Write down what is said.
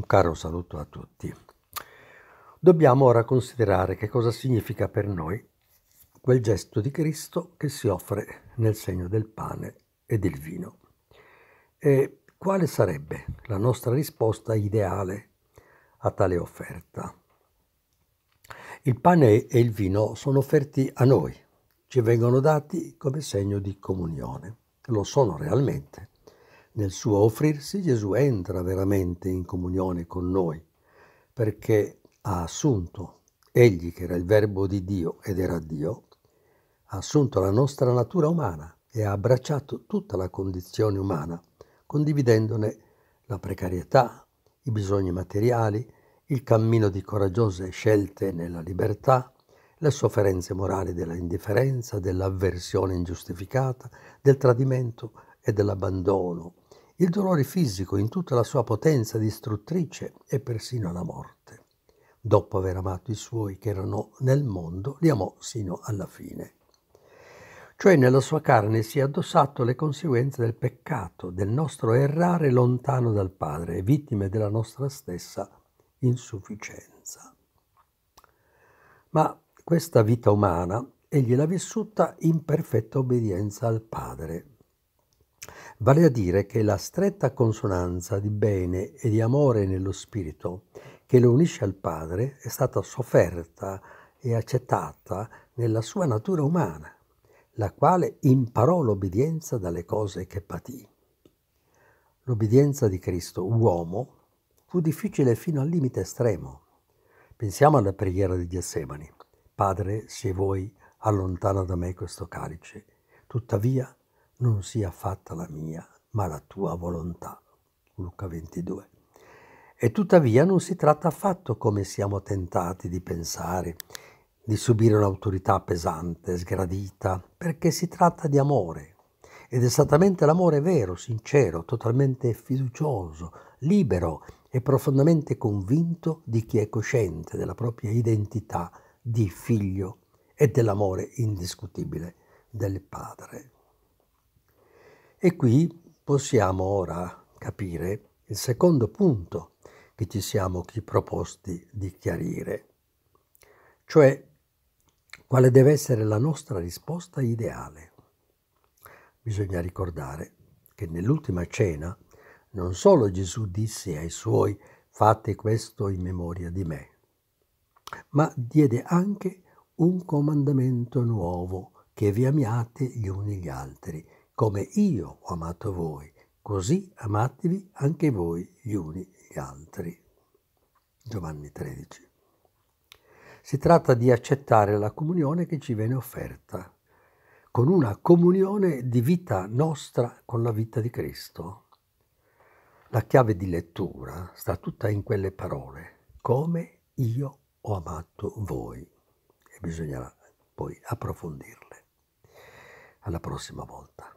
Un caro saluto a tutti. Dobbiamo ora considerare che cosa significa per noi quel gesto di Cristo che si offre nel segno del pane e del vino. E quale sarebbe la nostra risposta ideale a tale offerta? Il pane e il vino sono offerti a noi, ci vengono dati come segno di comunione. Lo sono realmente, nel suo offrirsi Gesù entra veramente in comunione con noi, perché ha assunto, egli che era il verbo di Dio ed era Dio, ha assunto la nostra natura umana e ha abbracciato tutta la condizione umana, condividendone la precarietà, i bisogni materiali, il cammino di coraggiose scelte nella libertà, le sofferenze morali dell'indifferenza, dell'avversione ingiustificata, del tradimento, e dell'abbandono, il dolore fisico in tutta la sua potenza distruttrice e persino la morte. Dopo aver amato i suoi che erano nel mondo, li amò sino alla fine. Cioè nella sua carne si è addossato le conseguenze del peccato, del nostro errare lontano dal Padre, vittime della nostra stessa insufficienza. Ma questa vita umana egli l'ha vissuta in perfetta obbedienza al Padre, Vale a dire che la stretta consonanza di bene e di amore nello spirito che lo unisce al Padre è stata sofferta e accettata nella sua natura umana, la quale imparò l'obbedienza dalle cose che patì. L'obbedienza di Cristo, uomo, fu difficile fino al limite estremo. Pensiamo alla preghiera di Getsemani. Padre, se vuoi, allontana da me questo calice. Tuttavia, non sia fatta la mia, ma la tua volontà. Luca 22. E tuttavia non si tratta affatto come siamo tentati di pensare, di subire un'autorità pesante, sgradita, perché si tratta di amore. Ed esattamente l'amore vero, sincero, totalmente fiducioso, libero e profondamente convinto di chi è cosciente della propria identità di figlio e dell'amore indiscutibile del Padre. E qui possiamo ora capire il secondo punto che ci siamo proposti di chiarire, cioè quale deve essere la nostra risposta ideale. Bisogna ricordare che nell'ultima cena non solo Gesù disse ai suoi fate questo in memoria di me, ma diede anche un comandamento nuovo che vi amiate gli uni gli altri come io ho amato voi, così amatevi anche voi gli uni gli altri. Giovanni 13. Si tratta di accettare la comunione che ci viene offerta, con una comunione di vita nostra con la vita di Cristo. La chiave di lettura sta tutta in quelle parole, come io ho amato voi, e bisognerà poi approfondirle. Alla prossima volta.